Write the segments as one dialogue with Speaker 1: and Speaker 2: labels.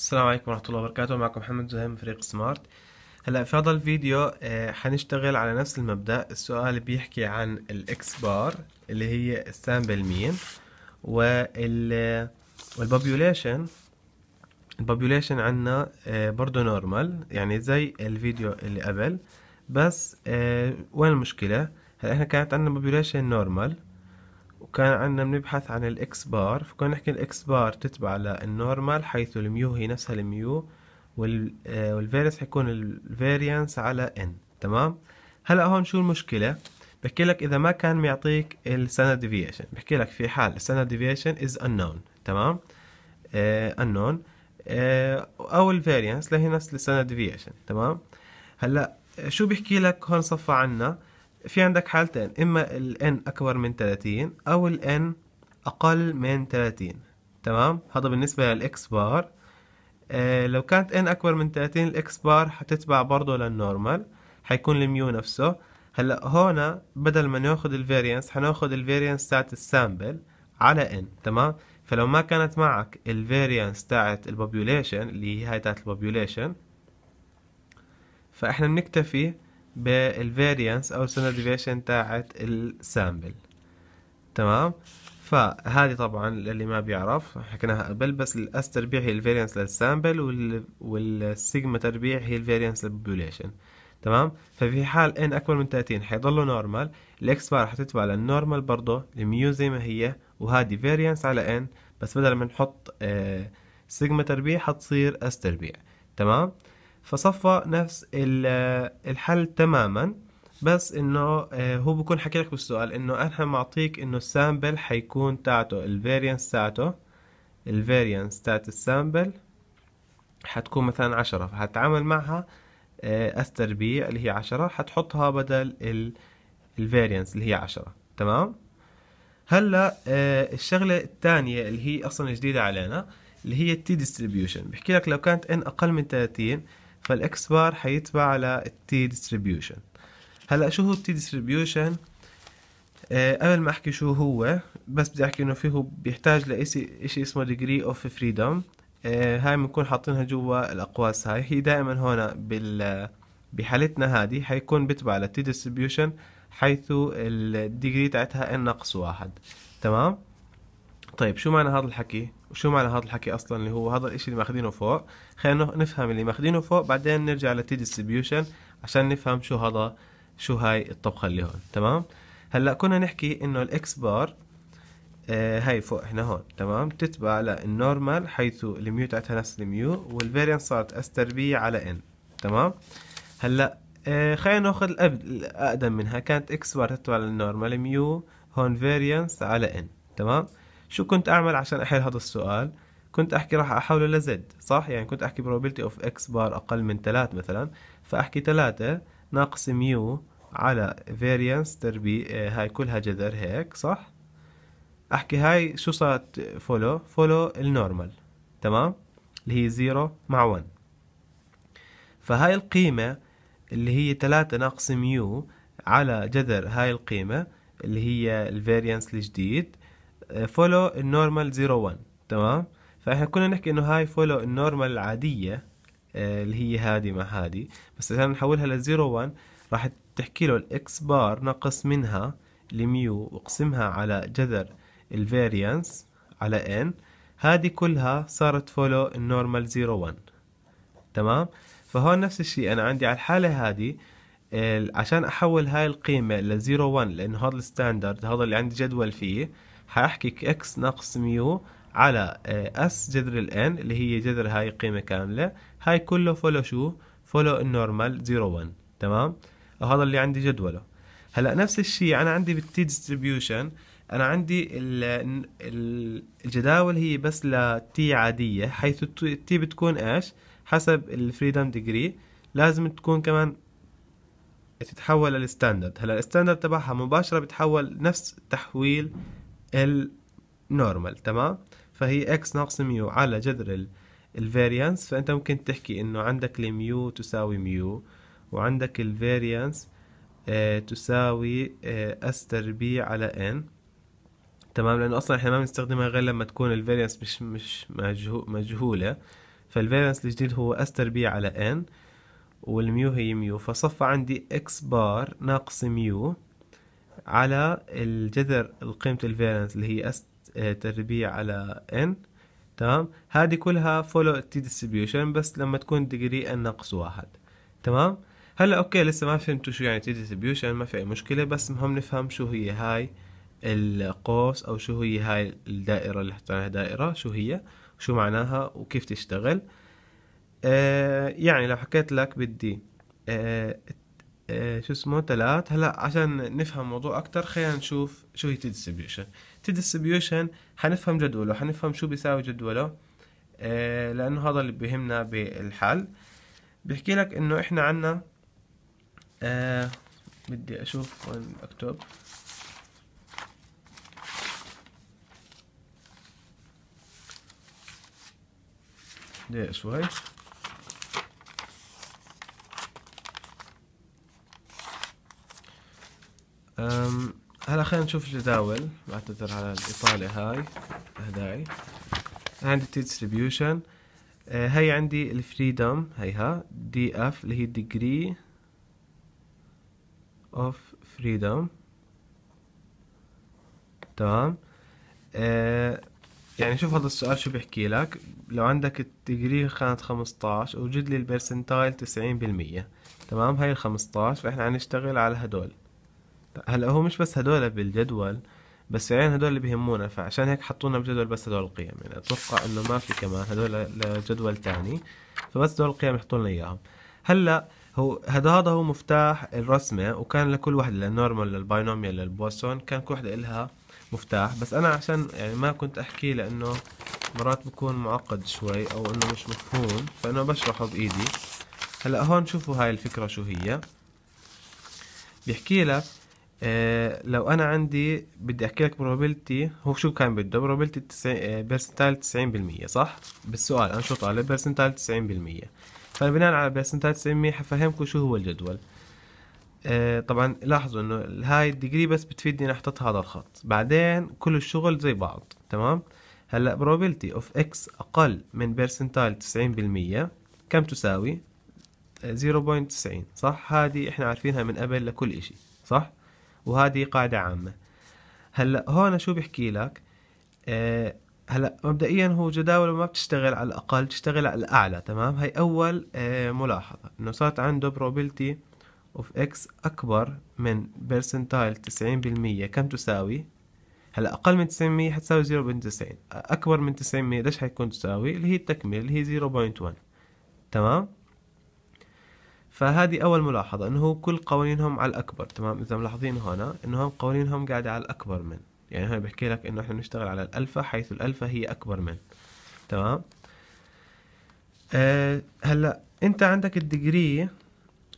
Speaker 1: السلام عليكم ورحمة الله وبركاته معكم محمد زهير من فريق سمارت هلا في هذا الفيديو آه، حنشتغل على نفس المبدأ السؤال بيحكي عن الاكس بار اللي هي السامبل مين وال والبوبيوليشن البوبيوليشن عندنا برضه نورمال يعني زي الفيديو اللي قبل بس آه، وين المشكلة هلا احنا كانت عندنا بوبيوليشن نورمال وكان عندنا بنبحث عن الاكس بار فكنا نحكي الاكس بار تتبع للنورمال حيث الميو هي نفسها الميو آه، والفيريس حيكون الفيريانس على ان تمام هلا هون شو المشكله بحكي لك اذا ما كان معطيك السنه ديفيشن بحكي لك في حال السنه ديفيشن از انون تمام انون آه،, آه او الفيريانس اللي هي نفس السنه ديفيشن تمام هلا شو بحكي لك هون صفى عنا في عندك حالتين إما n أكبر من 30 أو n أقل من 30 تمام هذا بالنسبة للإكس بار آه لو كانت N أكبر من 30 الإكس بار حتتبع برضه للنورمال حيكون الميو نفسه هلا هون بدل ما ناخد الفاريانس حناخد الفاريانس تاعت السامبل على N تمام فلو ما كانت معك الفاريانس تاعت البوبوليشن اللي هي هاي تاعت البوبوليشن فاحنا بنكتفي بالفاريانس او الستاندرد ديفيشن تاعت السامبل تمام فهذه طبعا اللي ما بيعرف حكيناها قبل بس الاس تربيع هي الفاريانس للسامبل والسيجما تربيع هي الفاريانس للبوبوليشن تمام ففي حال ان اكبر من 30 حيضلوا نورمال الاكس بار حتتبع للنورمال برضه الميو زي ما هي وهذه فاريانس على ان بس بدل ما نحط آه، سيجما تربيع حتصير اس تربيع تمام فصفى نفس الحل تماما بس انه آه، هو بكون حكي لك بالسؤال انه انا معطيك انه السامبل حيكون تاعته الفيرينس تاعته الفيرينس تاعت السامبل حتكون مثلا عشرة فهتعامل معها آه، استر بي اللي هي عشرة حتحطها بدل الفيرينس اللي هي عشرة تمام هلا آه، الشغله الثانيه اللي هي اصلا جديده علينا اللي هي التي ديستريبيوشن بحكي لك لو كانت ان اقل من 30 فالاكس بار حيتبع على التي ديستريبيوشن هلا شو هو التي ديستريبيوشن أه قبل ما احكي شو هو بس بدي احكي انه فيه بيحتاج لإشي إشي اسمه ديجري اوف فريدوم هاي بنكون حاطينها جوا الاقواس هاي هي دائما هون بال بحالتنا هذه حيكون بتبع على تي ديستريبيوشن حيث الديجري تاعتها ان ناقص واحد تمام طيب شو معنى هذا الحكي وشو معنى هذا الحكي اصلا اللي هو هذا الاشي اللي ماخذينه فوق خلينا نفهم اللي ماخذينه فوق بعدين نرجع للتي ديستريبيوشن عشان نفهم شو هذا شو هاي الطبخه اللي هون تمام هلا كنا نحكي انه الاكس آه، بار هاي فوق احنا هون تمام تتبع للنورمال حيث الميو تاعتها نفس الميو والفيرينس صارت اس تربيع على ان تمام هلا آه، خلينا ناخذ الاقدم منها كانت اكس بار تتبع للنورمال ميو هون فيرينس على ان تمام شو كنت أعمل عشان أحل هذا السؤال كنت أحكي راح أحوله لزد صح يعني كنت أحكي probability of x بار أقل من 3 مثلا فأحكي 3 ناقص ميو على variance تربي آه، هاي كلها جذر هيك صح أحكي هاي شو صارت فولو فولو النورمال تمام اللي هي 0 مع 1 فهاي القيمة اللي هي 3 ناقص ميو على جذر هاي القيمة اللي هي الفارينس الجديد فولو النورمال 01 تمام فاحنا كنا نحكي انه هاي فولو النورمال العاديه آه، اللي هي هادي مع هادي بس عشان نحولها لزيرو 01 راح تحكي له الاكس بار ناقص منها الميو واقسمها على جذر الفاريانس على ان هذه كلها صارت فولو النورمال 01 تمام فهون نفس الشيء انا عندي على الحاله هذه عشان احول هاي القيمه ل 01 لانه هذا الستاندرد هذا اللي عندي جدول فيه هحكي اكس ناقص ميو على اس آه، جذر الان اللي هي جذر هاي قيمة كاملة هاي كله فولو شو فولو النورمال 0 1 تمام وهذا اللي عندي جدوله هلا نفس الشيء انا عندي بالتي ديستريبيوشن انا عندي الجداول هي بس لتي عادية حيث التي بتكون ايش حسب الفريدم ديجري لازم تكون كمان تتحول للستاندرد هلا الستاندرد تبعها مباشرة بتحول نفس تحويل النورمال تمام فهي اكس ناقص ميو على جذر الفاريانس فانت ممكن تحكي انه عندك الميو تساوي ميو وعندك الفاريانس آه تساوي آه اس تربيع على ان تمام لانه اصلا احنا ما بنستخدمها غير لما تكون الفاريانس مش مش مجهوله فالفاريانس الجديد هو اس تربيع على ان والميو هي ميو فصفى عندي اكس بار ناقص ميو على الجذر قيمة الفيرنس اللي هي اس آه، تربيع على ان تمام هذه كلها فولو تي ديستريبيوشن بس لما تكون ديجري ان ناقص واحد تمام هلا اوكي لسه ما فهمتوا شو يعني تي ديستريبيوشن ما في اي مشكله بس مهم نفهم شو هي هاي القوس او شو هي هاي الدائره اللي حطيناها دائره شو هي شو معناها وكيف تشتغل آه يعني لو حكيت لك بدي آه آه، شو اسمه تلات هلا عشان نفهم الموضوع اكثر خلينا نشوف شو هي تي تي ديستريبيوشن حنفهم جدوله حنفهم شو بيساوي جدوله آه، لانه هذا اللي بيهمنا بالحل بيحكي لك انه احنا عنا آه، بدي اشوف وين اكتب ده شوي هلا خلينا نشوف جداول بعتذر على الإطالة هاي هداي عندي ديستريبيوشن أه، هاي عندي الفريدم هيها دي اف اللي هي ديجري اوف فريدم تمام أه، يعني شوف هذا السؤال شو بيحكي لك لو عندك الديجري كانت 15 وجد لي البرسنتايل 90% تمام هاي ال 15 فاحنا هنشتغل على هدول هلا هو مش بس هدول بالجدول بس فعليا هدول اللي بيهمونا فعشان هيك حطونا بجدول بس هدول القيم يعني اتوقع انه ما في كمان هدول لجدول تاني فبس هدول القيم يحطوا لنا اياهم هلا هو هذا هذا هو مفتاح الرسمة وكان لكل وحده للنورمال للباينوميال للبوسون كان كل وحده إلها مفتاح بس أنا عشان يعني ما كنت أحكي لأنه مرات بكون معقد شوي أو إنه مش مفهوم فأنا بشرحه بإيدي هلا هون شوفوا هاي الفكرة شو هي بيحكي لك آه لو انا عندي بدي احكي لك بروبابيلتي هو شو كان بده بروبابيلتي بيرسنتايل 90% صح بالسؤال انا شو طالب بيرسنتال 90% فبناء على بيرسنتايل 90% حفهمكم شو هو الجدول آه طبعا لاحظوا انه هاي الديجري بس بتفيدني اني احط هذا الخط بعدين كل الشغل زي بعض تمام هلا probability اوف اكس اقل من بيرسنتايل 90% كم تساوي 0.90 آه، صح هذه احنا عارفينها من قبل لكل اشي صح وهذه قاعدة عامة هلا هون شو بيحكي لك أه هلا مبدئيا هو جداوله ما بتشتغل على الاقل بتشتغل على الاعلى تمام هاي اول أه ملاحظه انه صارت عنده probability of x اكبر من بيرسنتايل 90% كم تساوي هلا اقل من 90% حتساوي 0.90 اكبر من 90% ليش حيكون تساوي اللي هي التكمله اللي هي 0.1 تمام فهذه اول ملاحظه انه كل قوانينهم على الاكبر تمام اذا ملاحظين هنا انهم قوانينهم قاعده على الاكبر من يعني هنا بحكي لك انه احنا بنشتغل على الالفا حيث الالفا هي اكبر من تمام أه هلا انت عندك الديجري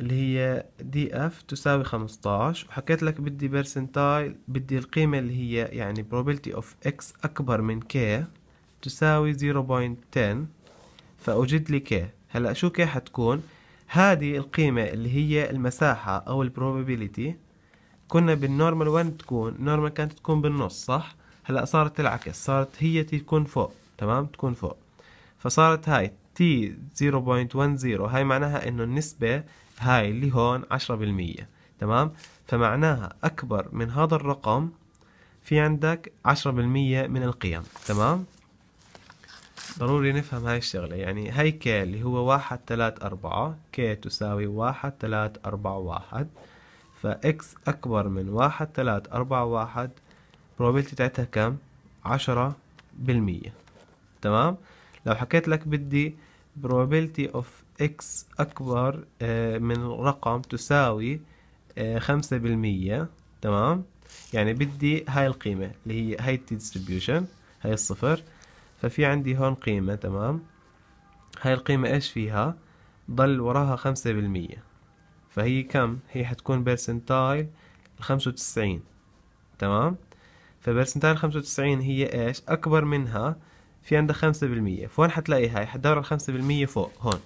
Speaker 1: اللي هي دي اف تساوي 15 وحكيت لك بدي بيرسنتايل بدي القيمة اللي هي يعني probability of x اكبر من k تساوي 0.10 فاوجد لي k هلا شو k حتكون هذه القيمة اللي هي المساحة أو البروبابيليتي كنا بالنورمال وين تكون نورمال كانت تكون بالنص صح هلا صارت العكس صارت هي تكون فوق تمام تكون فوق فصارت هاي تي 0.10 هاي معناها انه النسبة هاي اللي هون 10% تمام فمعناها اكبر من هذا الرقم في عندك 10% من القيم تمام ضروري نفهم هاي الشغلة يعني هاي ك اللي هو واحد تلات أربعة ك تساوي واحد تلات أربعة واحد فإكس أكبر من واحد تلات أربعة واحد probability تاعتها كم؟ عشرة بالمية تمام؟ لو حكيت لك بدي probability of x أكبر آه، من رقم تساوي آه، خمسة بالمية تمام؟ يعني بدي هاي القيمة اللي هي هاي الديستريبيوشن هاي الصفر ففي عندي هون قيمة تمام هاي القيمة ايش فيها ضل وراها خمسة بالمية فهي كم هي حتكون برسنتايل الخمسة وتسعين تمام فبرسنتايل خمسة وتسعين هي ايش اكبر منها في عندها خمسة بالمية فوين حتلاقي هاي حتدور الخمسة بالمية فوق هون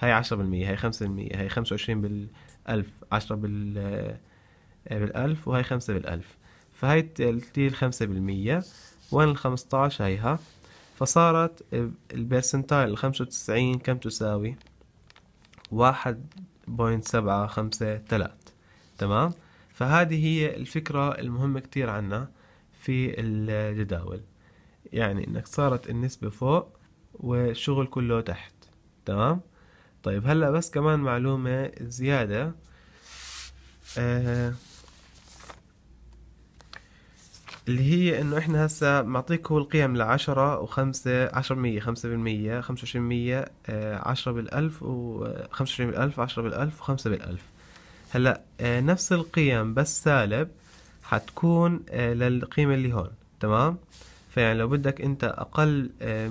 Speaker 1: هاي عشرة بالمية هاي خمسة بالمية هاي خمسة وعشرين بالألف عشرة بال بالألف وهي خمسة بالألف فهي تلتي الخمسة بالمية وين الخمستاش هيها فصارت البرسنتايل الخمسة وتسعين كم تساوي واحد بوينت سبعة خمسة تلات تمام فهذه هي الفكرة المهمة كتير عنا في الجداول يعني انك صارت النسبة فوق والشغل كله تحت تمام طيب هلأ بس كمان معلومة زيادة آه اللي هي انه احنا هسه معطيك هو القيم لعشرة وخمسة عشرة بالمية خمسة بالمية خمسة وعشرين بالمية آه، عشرة بالألف وخمسة آه، وعشرين بالألف عشرة بالألف وخمسة بالألف هلا آه، نفس القيم بس سالب حتكون للقيمة اللي هون تمام فيعني لو بدك انت اقل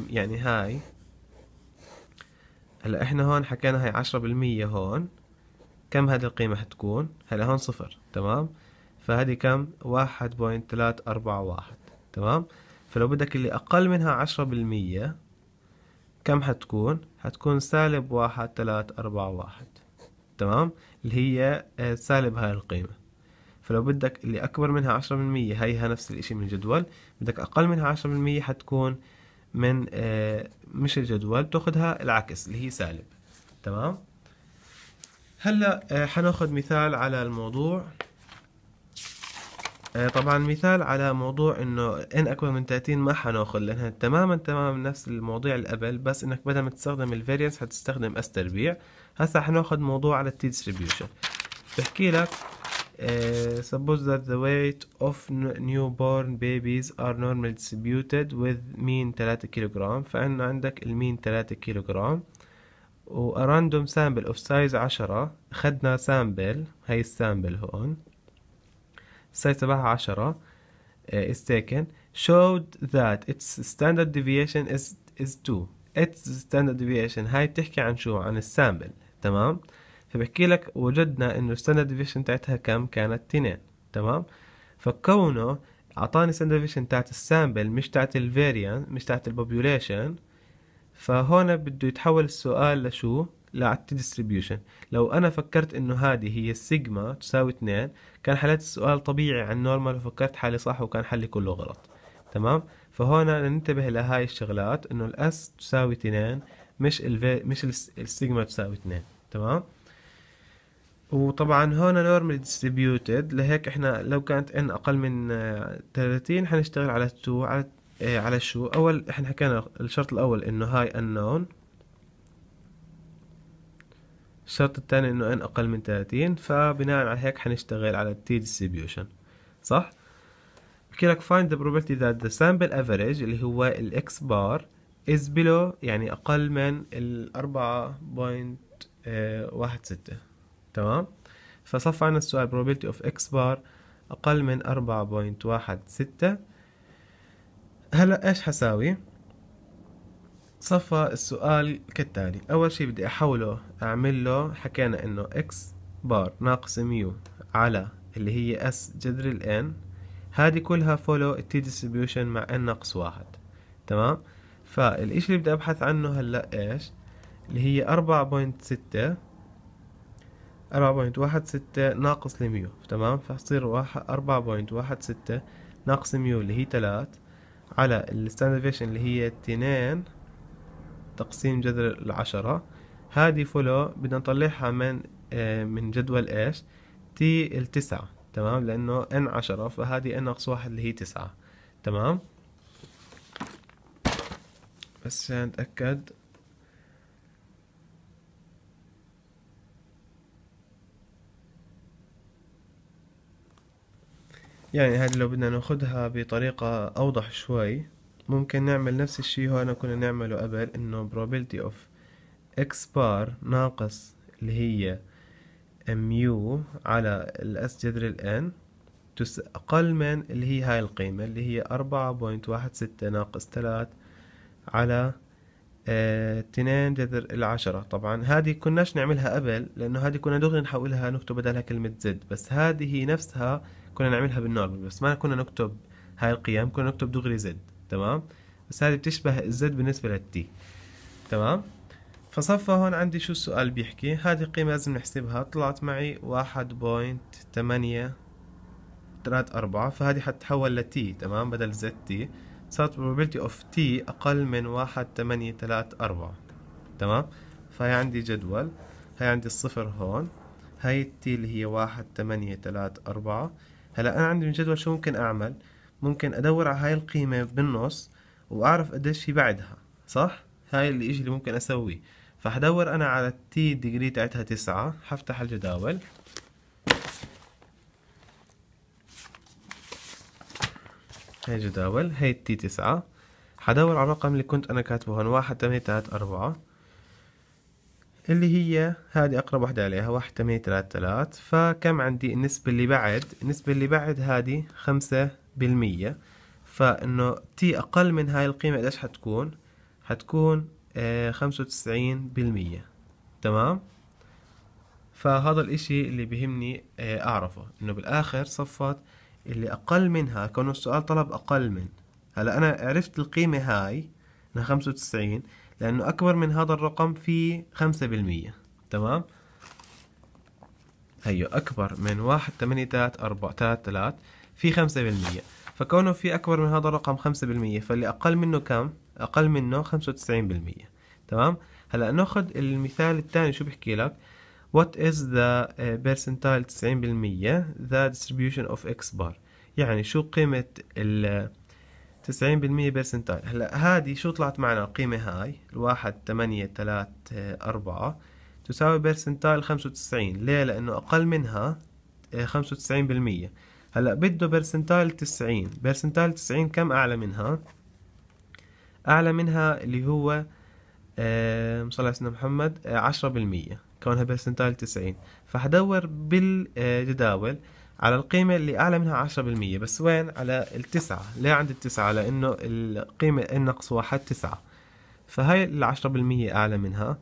Speaker 1: يعني هاي هلا احنا هون حكينا هاي عشرة بالمية هون كم هذه القيمة حتكون هلا هون صفر تمام فهذه كم واحد بوينت ثلاث أربعة واحد تمام فلو بدك اللي أقل منها عشرة بالمية كم حتكون حتكون سالب واحد ثلاث أربعة واحد تمام اللي هي آه، سالب هاي القيمة فلو بدك اللي أكبر منها عشرة بالمية هيها نفس الإشي من الجدول بدك أقل منها عشرة بالمية حتكون من آه، مش الجدول بتاخدها العكس اللي هي سالب تمام هلا آه، حناخد مثال على الموضوع آه، طبعا مثال على موضوع انه ان اكبر من 30 ما حناخذ لانها تماما تماما نفس المواضيع اللي قبل بس انك بدل ما تستخدم الفاريانس حتستخدم اس تربيع هسا حناخذ موضوع على التي ديستريبيوشن بحكي لك Uh, suppose that the weight of newborn babies are normally distributed with mean 3 كيلوغرام فعنا عندك المين 3 كيلوغرام و a random sample of size 10 أخذنا سامبل هاي السامبل هون السايز تبعها 10 آه، is taken showed that its standard deviation is is 2 its standard deviation هاي بتحكي عن شو عن السامبل تمام فبحكي لك وجدنا انه standard deviation تاعتها كم كانت 2 تمام فكونه اعطاني standard deviation تاعت السامبل مش تاعت الفاريان مش تاعت البوبوليشن فهون بده يتحول السؤال لشو ديستريبيوشن لو انا فكرت انه هذه هي السيجما تساوي 2 كان حليت السؤال طبيعي عن نورمال وفكرت حالي صح وكان حلي كله غلط تمام فهنا ننتبه لهاي الشغلات انه الاس تساوي 2 مش الفي مش السيجما تساوي 2 تمام وطبعا هون نورمال ديستريبيوتد لهيك احنا لو كانت ان اقل من 30 حنشتغل على 2 على إيه، على شو اول احنا حكينا الشرط الاول انه هاي unknown الشرط الثاني انه ان اقل من 30 فبناء على هيك حنشتغل على t distribution صح بحكي لك find the probability that the sample average اللي هو الاكس بار is below يعني اقل من الأربعة 4.16 آه، واحد ستة تمام فصف عنا السؤال probability of x bar أقل من أربعة واحد ستة هلأ إيش حساوي صفى السؤال كالتالي أول شي بدي أحوله أعمل له حكينا إنه إكس بار ناقص ميو على اللي هي اس جذر الان هذه كلها فولو التي ديستريبيوشن مع ان ناقص واحد تمام فالإشي اللي بدي أبحث عنه هلأ إيش اللي هي أربعة بوينت ستة أربعة بوينت واحد ستة ناقص لميو تمام فحصير واحد أربعة بوينت واحد ستة ناقص ميو اللي هي تلات على الستاندرد ديفيشن اللي هي اتنين تقسيم جذر العشرة هذه فولو بدنا نطلعها من آه، من جدول ايش تي التسعة تمام لأنه ان عشرة فهذه ان ناقص واحد اللي هي تسعة تمام بس عشان نتأكد يعني هذه لو بدنا ناخدها بطريقة أوضح شوي ممكن نعمل نفس الشي هون كنا نعمله قبل انه probability of x بار ناقص اللي هي mu على الاس جذر ال n أقل من اللي هي هاي القيمة اللي هي أربعة بوينت واحد ستة ناقص تلات على اتنين اه جذر العشرة طبعا هذه كناش نعملها قبل لأنه هذه كنا دغري نحولها نكتب بدلها كلمة زد بس هذه نفسها كنا نعملها بالنورمال بس ما كنا نكتب هاي القيم كنا نكتب دغري زد تمام بس هذه بتشبه الزد بالنسبة للتي تمام فصفى هون عندي شو السؤال بيحكي هذه القيمة لازم نحسبها طلعت معي واحد بوينت تمانية ثلاث أربعة فهذه حتتحول لتي تمام بدل زد تي صارت probability of t أقل من واحد تمانية ثلاث أربعة تمام فهي عندي جدول هي عندي الصفر هون هاي التي اللي هي واحد تمانية ثلاث أربعة هلا أنا عندي من جدول شو ممكن أعمل ممكن ادور على هاي القيمة بالنص واعرف قديش هي بعدها صح هاي اللي إشي اللي ممكن اسويه فحدور انا على التي ديجري تاعتها تسعة حفتح الجداول هاي جداول هاي التي تسعة حدور على الرقم اللي كنت انا كاتبه هون واحد تمانية تلاتة أربعة اللي هي هذه أقرب وحدة عليها واحد تمانية تلاتة تلات فكم عندي النسبة اللي بعد النسبة اللي بعد هذه خمسة بالمية فانه تي اقل من هاي القيمة ايش حتكون حتكون آه، خمسة وتسعين بالمية تمام فهذا الاشي اللي بيهمني آه، اعرفه انه بالاخر صفت اللي اقل منها كونه السؤال طلب اقل من هلا انا عرفت القيمة هاي انها خمسة وتسعين لانه اكبر من هذا الرقم في خمسة بالمية تمام هيو أكبر من واحد تمانية تلات أربعة تلات تلات في 5% فكونه في أكبر من هذا الرقم 5% فاللي أقل منه كم؟ أقل منه 95% تمام؟ هلا ناخذ المثال الثاني شو بحكي لك؟ What is the آه، percentile 90% the distribution of x bar؟ يعني شو قيمة ال 90% بيرسنتايل هلا هذه شو طلعت معنا القيمة هاي الواحد تمانية تلات آه، أربعة تساوي بيرسنتايل خمسة وتسعين ليه لأنه أقل منها آه، خمسة وتسعين بالمية هلا بده برسنتال 90 برسنتال 90 كم اعلى منها اعلى منها اللي هو صلى على عليه محمد 10% آه، كونها برسنتال 90 فحدور بالجداول على القيمة اللي أعلى منها 10% بس وين على التسعة ليه عند التسعة لأنه القيمة النقص ناقص واحد تسعة فهاي العشرة بالمية أعلى منها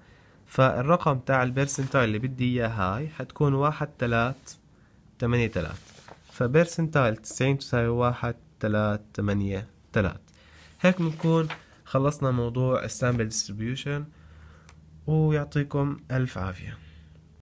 Speaker 1: فالرقم تاع البرسنتال اللي بدي إياه هاي حتكون واحد تلات تمانية تلات فبرسنتايل تسعين تساوي واحد تلات تمانية تلات هيك بنكون خلصنا موضوع السامبل ديستريبيوشن ويعطيكم ألف عافية